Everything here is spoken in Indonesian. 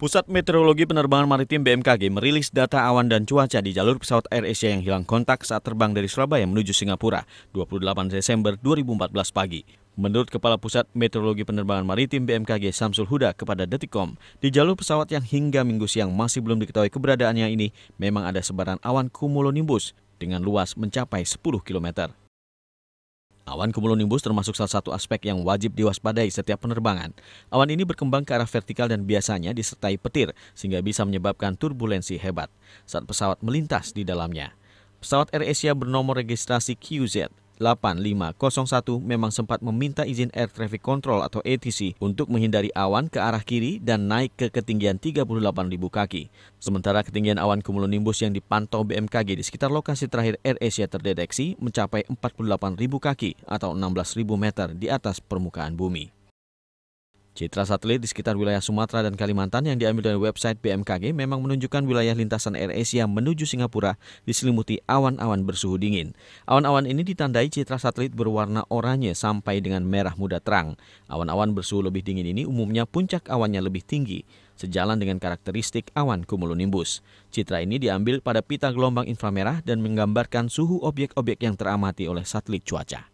Pusat Meteorologi Penerbangan Maritim BMKG merilis data awan dan cuaca di jalur pesawat Air Asia yang hilang kontak saat terbang dari Surabaya menuju Singapura 28 Desember 2014 pagi. Menurut Kepala Pusat Meteorologi Penerbangan Maritim BMKG Samsul Huda kepada Detikom, di jalur pesawat yang hingga minggu siang masih belum diketahui keberadaannya ini, memang ada sebaran awan kumulonimbus dengan luas mencapai 10 km. Awan cumulonimbus termasuk salah satu aspek yang wajib diwaspadai setiap penerbangan. Awan ini berkembang ke arah vertikal dan biasanya disertai petir sehingga bisa menyebabkan turbulensi hebat saat pesawat melintas di dalamnya. Pesawat Air Asia bernomor registrasi QZ 8501 memang sempat meminta izin Air Traffic Control atau ATC untuk menghindari awan ke arah kiri dan naik ke ketinggian 38.000 kaki. Sementara ketinggian awan kumulonimbus yang dipantau BMKG di sekitar lokasi terakhir Air Asia terdeteksi mencapai 48.000 kaki atau 16.000 meter di atas permukaan bumi. Citra satelit di sekitar wilayah Sumatera dan Kalimantan yang diambil dari website BMKG memang menunjukkan wilayah lintasan Air Asia menuju Singapura diselimuti awan-awan bersuhu dingin. Awan-awan ini ditandai citra satelit berwarna oranye sampai dengan merah muda terang. Awan-awan bersuhu lebih dingin ini umumnya puncak awannya lebih tinggi, sejalan dengan karakteristik awan kumulonimbus. Citra ini diambil pada pita gelombang inframerah dan menggambarkan suhu objek-objek yang teramati oleh satelit cuaca.